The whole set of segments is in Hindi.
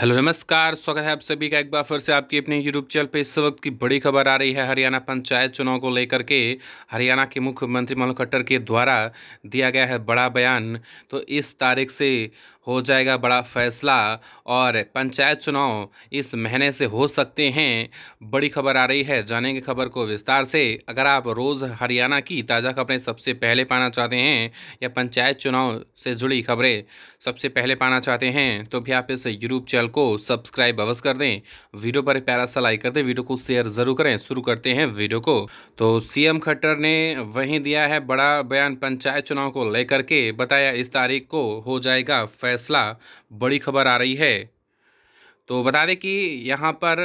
हेलो नमस्कार स्वागत है आप सभी का एक बार फिर से आपकी अपने यूट्यूब चैनल पे इस वक्त की बड़ी खबर आ रही है हरियाणा पंचायत चुनाव को लेकर के हरियाणा के मुख्यमंत्री मनोहर खट्टर के द्वारा दिया गया है बड़ा बयान तो इस तारीख से हो जाएगा बड़ा फैसला और पंचायत चुनाव इस महीने से हो सकते हैं बड़ी खबर आ रही है जानेंगे खबर को विस्तार से अगर आप रोज़ हरियाणा की ताज़ा खबरें सबसे पहले पाना चाहते हैं या पंचायत चुनाव से जुड़ी खबरें सबसे पहले पाना चाहते हैं तो भी आप इस यूट्यूब चैनल को सब्सक्राइब अवश्य कर दें वीडियो पर प्यारा सा लाइक कर दें वीडियो को शेयर ज़रूर करें शुरू करते हैं वीडियो को तो सी खट्टर ने वहीं दिया है बड़ा बयान पंचायत चुनाव को लेकर के बताया इस तारीख को हो जाएगा फैसला बड़ी खबर आ रही है तो बता दें कि यहाँ पर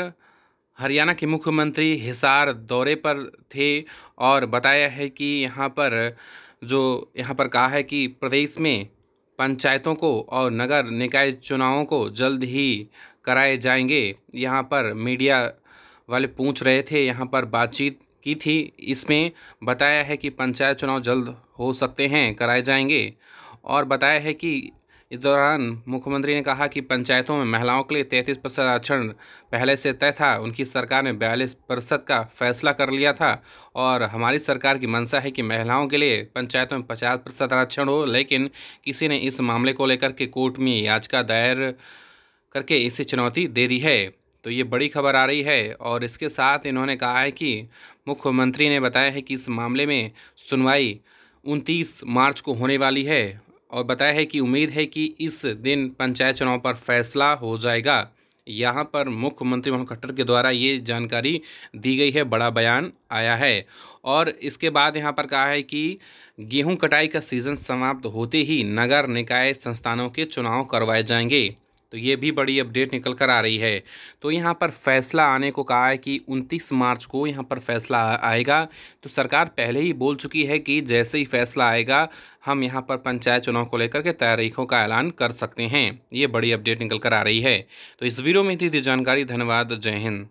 हरियाणा के मुख्यमंत्री हिसार दौरे पर थे और बताया है कि यहाँ पर जो यहाँ पर कहा है कि प्रदेश में पंचायतों को और नगर निकाय चुनावों को जल्द ही कराए जाएंगे यहाँ पर मीडिया वाले पूछ रहे थे यहाँ पर बातचीत की थी इसमें बताया है कि पंचायत चुनाव जल्द हो सकते हैं कराए जाएंगे और बताया है कि इस दौरान मुख्यमंत्री ने कहा कि पंचायतों में महिलाओं के लिए तैंतीस प्रतिशत आरक्षण पहले से तय था उनकी सरकार ने बयालीस प्रतिशत का फैसला कर लिया था और हमारी सरकार की मंशा है कि महिलाओं के लिए पंचायतों में पचास प्रतिशत आरक्षण हो लेकिन किसी ने इस मामले को लेकर के कोर्ट में याचिका दायर करके इसे चुनौती दे दी है तो ये बड़ी खबर आ रही है और इसके साथ इन्होंने कहा है कि मुख्यमंत्री ने बताया है कि इस मामले में सुनवाई उनतीस मार्च को होने वाली है और बताया है कि उम्मीद है कि इस दिन पंचायत चुनाव पर फैसला हो जाएगा यहाँ पर मुख्यमंत्री मनोहर खट्टर के द्वारा ये जानकारी दी गई है बड़ा बयान आया है और इसके बाद यहाँ पर कहा है कि गेहूं कटाई का सीज़न समाप्त होते ही नगर निकाय संस्थानों के चुनाव करवाए जाएंगे तो ये भी बड़ी अपडेट निकल कर आ रही है तो यहाँ पर फैसला आने को कहा है कि 29 मार्च को यहाँ पर फैसला आएगा तो सरकार पहले ही बोल चुकी है कि जैसे ही फैसला आएगा हम यहाँ पर पंचायत चुनाव को लेकर के तारीखों का ऐलान कर सकते हैं ये बड़ी अपडेट निकल कर आ रही है तो इस वीडियो में थी जानकारी धन्यवाद जय हिंद